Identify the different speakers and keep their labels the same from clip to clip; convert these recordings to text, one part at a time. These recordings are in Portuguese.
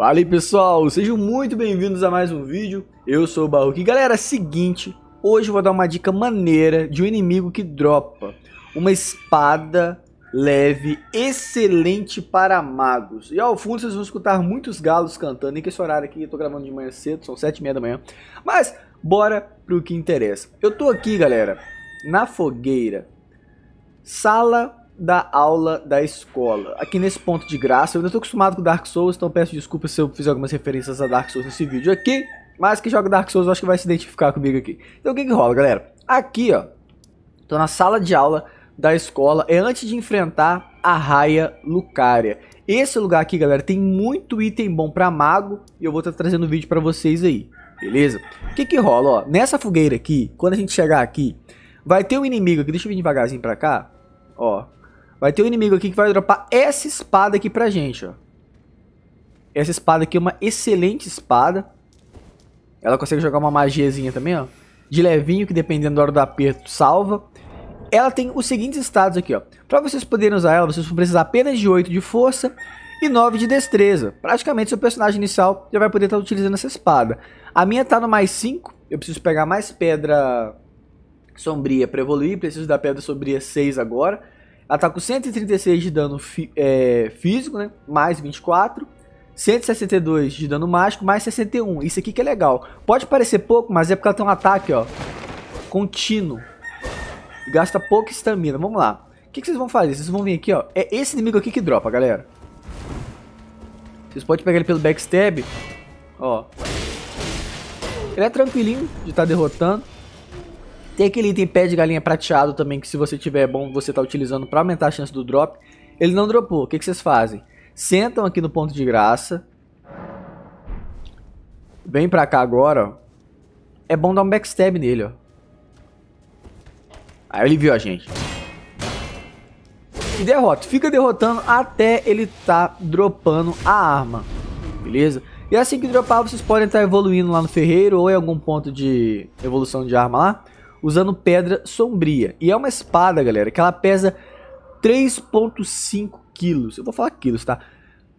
Speaker 1: Fala aí pessoal, sejam muito bem-vindos a mais um vídeo, eu sou o Baruque. Galera, é seguinte, hoje eu vou dar uma dica maneira de um inimigo que dropa uma espada leve, excelente para magos. E ao fundo vocês vão escutar muitos galos cantando, em que esse horário aqui eu tô gravando de manhã cedo, são sete e meia da manhã. Mas, bora pro que interessa. Eu tô aqui, galera, na fogueira, sala da aula da escola. Aqui nesse ponto de graça, eu não estou acostumado com Dark Souls, então peço desculpas se eu fiz algumas referências a Dark Souls nesse vídeo aqui, mas quem joga Dark Souls eu acho que vai se identificar comigo aqui. Então o que que rola, galera? Aqui, ó, tô na sala de aula da escola, é antes de enfrentar a Raia Lucaria. Esse lugar aqui, galera, tem muito item bom para mago e eu vou estar tá trazendo vídeo para vocês aí, beleza? O que que rola, ó, nessa fogueira aqui, quando a gente chegar aqui, vai ter um inimigo aqui, deixa eu vir devagarzinho pra cá, ó, Vai ter um inimigo aqui que vai dropar essa espada aqui pra gente, ó. Essa espada aqui é uma excelente espada. Ela consegue jogar uma magiazinha também, ó. De levinho, que dependendo da hora do aperto, salva. Ela tem os seguintes estados aqui, ó. Pra vocês poderem usar ela, vocês vão precisar apenas de 8 de força e 9 de destreza. Praticamente seu personagem inicial já vai poder estar tá utilizando essa espada. A minha tá no mais 5, eu preciso pegar mais pedra sombria para evoluir, preciso da pedra sombria 6 agora. Ela tá com 136 de dano fi, é, físico, né? Mais 24. 162 de dano mágico, mais 61. Isso aqui que é legal. Pode parecer pouco, mas é porque ela tem um ataque, ó. Contínuo. Gasta pouca estamina. Vamos lá. O que, que, vocês vão fazer? Vocês vão vir aqui, ó. É esse inimigo aqui que dropa, galera. Vocês podem pegar ele pelo backstab. Ó. Ele é tranquilinho de estar tá derrotando. Tem aquele item pé de galinha prateado também, que se você tiver bom, você tá utilizando para aumentar a chance do drop. Ele não dropou, o que, que vocês fazem? Sentam aqui no ponto de graça. Vem pra cá agora, ó. É bom dar um backstab nele, ó. Aí ele viu a gente. E derrota. Fica derrotando até ele tá dropando a arma. Beleza? E assim que dropar, vocês podem estar tá evoluindo lá no ferreiro ou em algum ponto de evolução de arma lá usando pedra sombria. E é uma espada, galera, que ela pesa 3.5 quilos. Eu vou falar quilos, tá?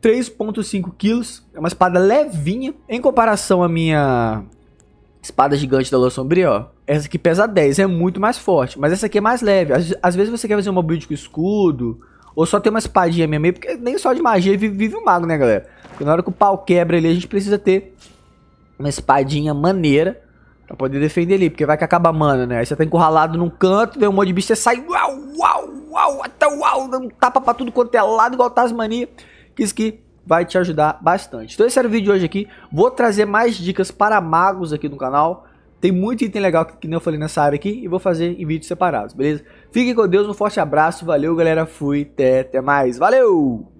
Speaker 1: 3.5 quilos. É uma espada levinha. Em comparação à minha espada gigante da lua sombria, ó. Essa aqui pesa 10, é muito mais forte. Mas essa aqui é mais leve. Às, às vezes você quer fazer uma build com escudo. Ou só ter uma espadinha meio meio, Porque nem só de magia vive, vive mago, né, galera? Porque na hora que o pau quebra ali, a gente precisa ter uma espadinha maneira Pra poder defender ali, porque vai que acaba a mana, né? Aí você tá encurralado num canto, vem um monte de bicho, você sai, uau, uau, uau, até uau, dando tapa pra tudo quanto é lado, igual Tasmania. Que isso que vai te ajudar bastante. Então esse era o vídeo de hoje aqui. Vou trazer mais dicas para magos aqui no canal. Tem muito item legal que, que nem eu falei nessa área aqui e vou fazer em vídeos separados, beleza? Fiquem com Deus, um forte abraço, valeu galera, fui, até, até mais, valeu!